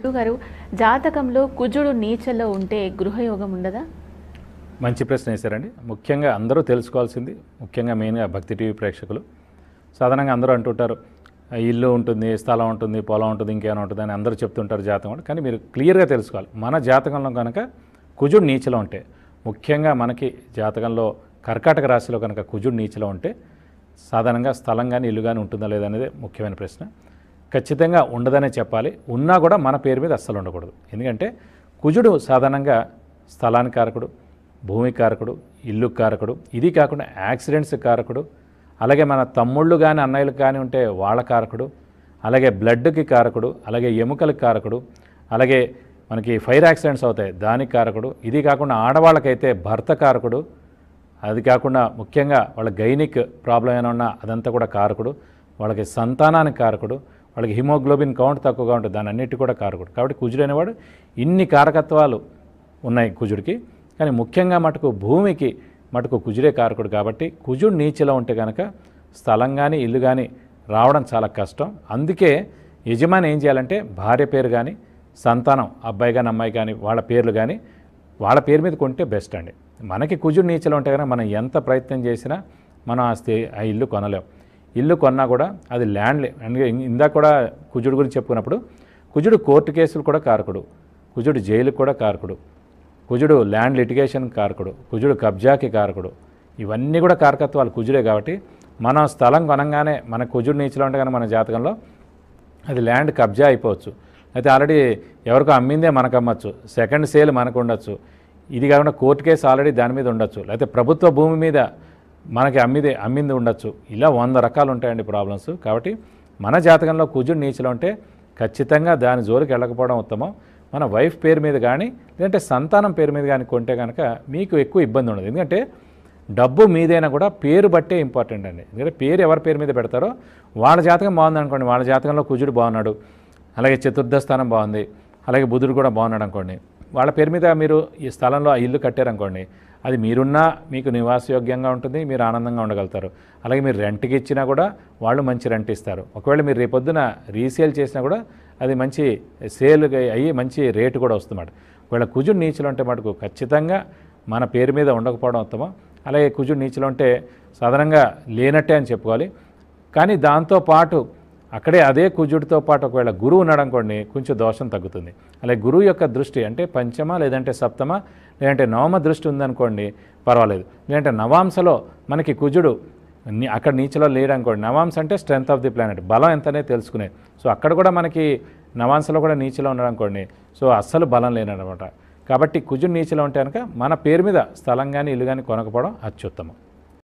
గురుగారు జాతకంలో కుజుడు నీచలో ఉంటే గృహయోగం ఉండదా మంచి ప్రశ్న వేశారండి ముఖ్యంగా అందరూ తెలుసుకోవాల్సింది ముఖ్యంగా మెయిన్గా భక్తి టీవీ ప్రేక్షకులు సాధారణంగా అందరూ అంటుంటారు ఇల్లు ఉంటుంది స్థలం ఉంటుంది పొలం ఉంటుంది ఇంకేమైనా ఉంటుంది అని అందరూ చెప్తుంటారు జాతకం కానీ మీరు క్లియర్గా తెలుసుకోవాలి మన జాతకంలో కనుక కుజుడు నీచలో ఉంటే ముఖ్యంగా మనకి జాతకంలో కర్కాటక రాశిలో కనుక కుజుడు నీచలో ఉంటే సాధారణంగా స్థలం కానీ ఇల్లు కానీ ఉంటుందా లేదనేది ముఖ్యమైన ప్రశ్న ఖచ్చితంగా ఉండదనే చెప్పాలి ఉన్నా కూడా మన పేరు మీద అస్సలు ఉండకూడదు ఎందుకంటే కుజుడు సాధారణంగా స్థలాని కారకుడు భూమి కారకుడు ఇల్లు కారకుడు ఇది కాకుండా యాక్సిడెంట్స్ కారకుడు అలాగే మన తమ్ముళ్ళు కానీ అన్నయ్యలు కానీ ఉంటే వాళ్ళ కారకుడు అలాగే బ్లడ్కి కారకుడు అలాగే ఎముకలకు కారకుడు అలాగే మనకి ఫైర్ యాక్సిడెంట్స్ అవుతాయి దానికి కారకుడు ఇది కాకుండా ఆడవాళ్ళకైతే భర్త కారకుడు అది కాకుండా ముఖ్యంగా వాళ్ళ గైనిక్ ప్రాబ్లం ఏమైనా ఉన్నా అదంతా కూడా కారకుడు వాళ్ళకి సంతానానికి కారకుడు వాళ్ళకి హిమోగ్లోబిన్ కౌంట్ తక్కువగా ఉంటుంది దాని అన్నిటి కూడా కారకుడు కాబట్టి కుజుడు అనేవాడు ఇన్ని కారకత్వాలు ఉన్నాయి కుజుడికి కానీ ముఖ్యంగా మటుకు భూమికి మటుకు కుజుడే కారకుడు కాబట్టి కుజుడు నీచిలో ఉంటే కనుక స్థలం కానీ ఇల్లు కానీ రావడం చాలా కష్టం అందుకే యజమాని ఏం చేయాలంటే భార్య పేరు కానీ సంతానం అబ్బాయి కానీ అమ్మాయి కానీ వాళ్ళ పేర్లు కానీ వాళ్ళ పేరు మీద కొంటే బెస్ట్ అండి మనకి కుజుడు నీచలు ఉంటే కనుక మనం ఎంత ప్రయత్నం చేసినా మనం ఆ ఆ ఇల్లు కొనలేము ఇల్లు కొన్నా కూడా అది ల్యాండ్లే అండ్ ఇందాక కూడా కుజుడు గురించి చెప్పుకున్నప్పుడు కుజుడు కోర్టు కేసులు కూడా కారకుడు కుజుడు జైలుకు కూడా కారకుడు కుజుడు ల్యాండ్ లిటిగేషన్ కారకుడు కుజుడు కబ్జాకి కారకుడు ఇవన్నీ కూడా కారకత్వాలు కుజుడే కాబట్టి మనం స్థలం కొనంగానే మన కుజుడు నీచులో ఉంటే కానీ మన జాతకంలో అది ల్యాండ్ కబ్జా అయిపోవచ్చు అయితే ఆల్రెడీ ఎవరికో అమ్మిందే మనకు అమ్మచ్చు సెకండ్ సేల్ మనకు ఉండొచ్చు ఇది కాకుండా కోర్టు కేసు ఆల్రెడీ దాని మీద ఉండొచ్చు లేకపోతే ప్రభుత్వ భూమి మీద మనకి అమ్మిదే అమ్మింది ఉండొచ్చు ఇలా వంద రకాలు ఉంటాయండి ప్రాబ్లమ్స్ కాబట్టి మన జాతకంలో కుజుడు నీచులు ఉంటే ఖచ్చితంగా దాని జోలికి వెళ్ళకపోవడం ఉత్తమం మన వైఫ్ పేరు మీద కానీ లేదంటే సంతానం పేరు మీద కానీ కొంటే కనుక మీకు ఎక్కువ ఇబ్బంది ఉండదు ఎందుకంటే డబ్బు మీదైనా కూడా పేరు బట్టే ఇంపార్టెంట్ అండి ఎందుకంటే పేరు ఎవరి పేరు మీద పెడతారో వాళ్ళ జాతకం బాగుంది అనుకోండి వాళ్ళ జాతకంలో కుజుడు బాగున్నాడు అలాగే చతుర్థ స్థానం బాగుంది అలాగే బుధుడు కూడా బాగున్నాడు అనుకోండి వాళ్ళ పేరు మీద మీరు ఈ స్థలంలో ఆ ఇల్లు కట్టారనుకోండి అది మీరున్నా మీకు నివాసయోగ్యంగా ఉంటుంది మీరు ఆనందంగా ఉండగలుగుతారు అలాగే మీరు రెంట్కి ఇచ్చినా కూడా వాళ్ళు మంచి రెంట్ ఇస్తారు ఒకవేళ మీరు రేపొద్దున రీసేల్ చేసినా కూడా అది మంచి సేల్ అయ్యి మంచి రేటు కూడా వస్తుంది ఒకవేళ కుజుడు నీచులు ఉంటే మటుకు ఖచ్చితంగా మన పేరు మీద ఉండకపోవడం ఉత్తమం అలాగే కుజుడు నీచులు ఉంటే సాధారణంగా లేనట్టే అని చెప్పుకోవాలి కానీ దాంతోపాటు అక్కడే అదే కుజుడితో పాటు ఒకవేళ గురువు ఉన్నాడు అనుకోండి కొంచెం దోషం తగ్గుతుంది అలాగే గురువు యొక్క దృష్టి అంటే పంచమ లేదంటే సప్తమ లేదంటే నవమ దృష్టి ఉందనుకోండి పర్వాలేదు లేదంటే నవాంసలో మనకి కుజుడు అక్కడ నీచలో లేడు అనుకోండి నవాంశ అంటే స్ట్రెంగ్త్ ఆఫ్ ది ప్లానెట్ బలం ఎంతనే తెలుసుకునేది సో అక్కడ కూడా మనకి నవాంశలో కూడా నీచలో ఉన్నాడు అనుకోండి సో అస్సలు బలం లేనమాట కాబట్టి కుజుడు నీచలో ఉంటే కనుక మన పేరు మీద స్థలం కానీ ఇల్లు కానీ కొనకపోవడం అత్యుత్తమం